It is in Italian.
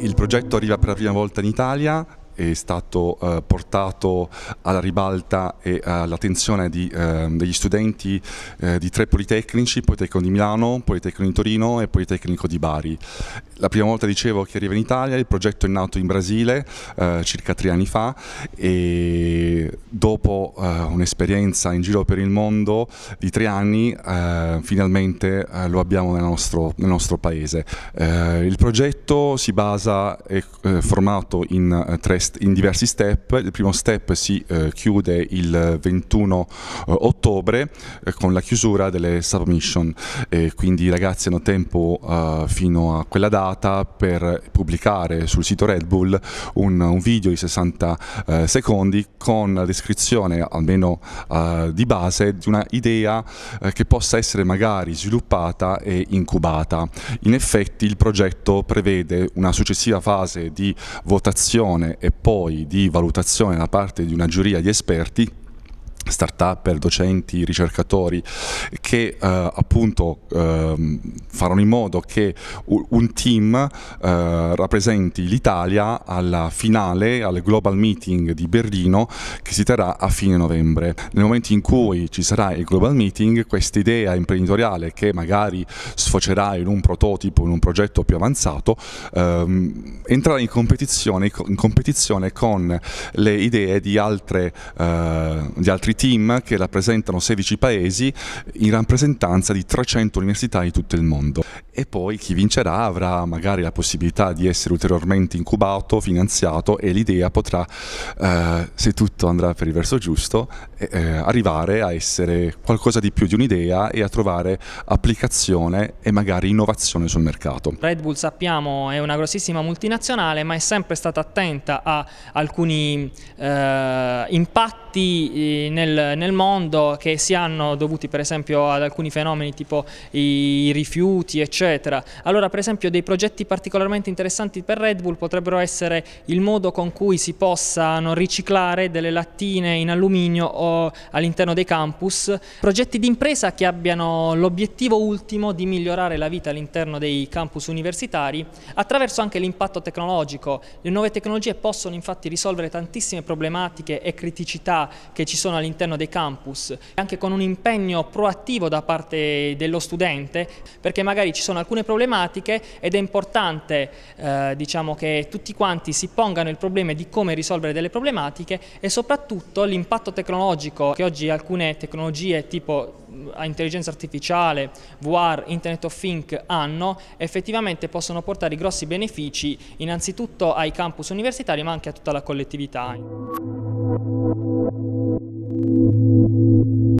Il progetto arriva per la prima volta in Italia, è stato eh, portato alla ribalta e all'attenzione eh, degli studenti eh, di tre politecnici, Politecnico di Milano, Politecnico di Torino e Politecnico di Bari. La prima volta dicevo che arriva in Italia, il progetto è nato in Brasile eh, circa tre anni fa e dopo eh, un'esperienza in giro per il mondo di tre anni eh, finalmente eh, lo abbiamo nel nostro, nel nostro paese. Eh, il progetto si basa, è formato in, in, diversi step, il primo step si chiude il 21 ottobre con la chiusura delle submission, quindi i ragazzi hanno tempo fino a quella data per pubblicare sul sito Red Bull un, un video di 60 secondi con una descrizione, almeno uh, di base, di una idea uh, che possa essere magari sviluppata e incubata. In effetti il progetto prevede una successiva fase di votazione e poi di valutazione da parte di una giuria di esperti start-up, docenti, ricercatori, che eh, appunto eh, faranno in modo che un team eh, rappresenti l'Italia alla finale, al Global Meeting di Berlino che si terrà a fine novembre. Nel momento in cui ci sarà il Global Meeting, questa idea imprenditoriale che magari sfocerà in un prototipo, in un progetto più avanzato, ehm, entrerà in competizione, in competizione, con le idee di, altre, eh, di altri team che rappresentano 16 paesi in rappresentanza di 300 università di tutto il mondo. E poi chi vincerà avrà magari la possibilità di essere ulteriormente incubato, finanziato e l'idea potrà, eh, se tutto andrà per il verso giusto, eh, eh, arrivare a essere qualcosa di più di un'idea e a trovare applicazione e magari innovazione sul mercato. Red Bull sappiamo è una grossissima multinazionale ma è sempre stata attenta a alcuni eh, impatti eh, nel, nel, mondo che si hanno dovuti per esempio ad alcuni fenomeni tipo i rifiuti eccetera. Allora per esempio dei progetti particolarmente interessanti per Red Bull potrebbero essere il modo con cui si possano riciclare delle lattine in alluminio o all'interno dei campus, progetti di impresa che abbiano l'obiettivo ultimo di migliorare la vita all'interno dei campus universitari attraverso anche l'impatto tecnologico. Le nuove tecnologie possono infatti risolvere tantissime problematiche e criticità che ci sono all'interno all'interno dei campus, anche con un impegno proattivo da parte dello studente, perché magari ci sono alcune problematiche ed è importante eh, diciamo che tutti quanti si pongano il problema di come risolvere delle problematiche e soprattutto l'impatto tecnologico che oggi alcune tecnologie tipo intelligenza artificiale, VR, Internet of Think hanno, effettivamente possono portare grossi benefici innanzitutto ai campus universitari ma anche a tutta la collettività.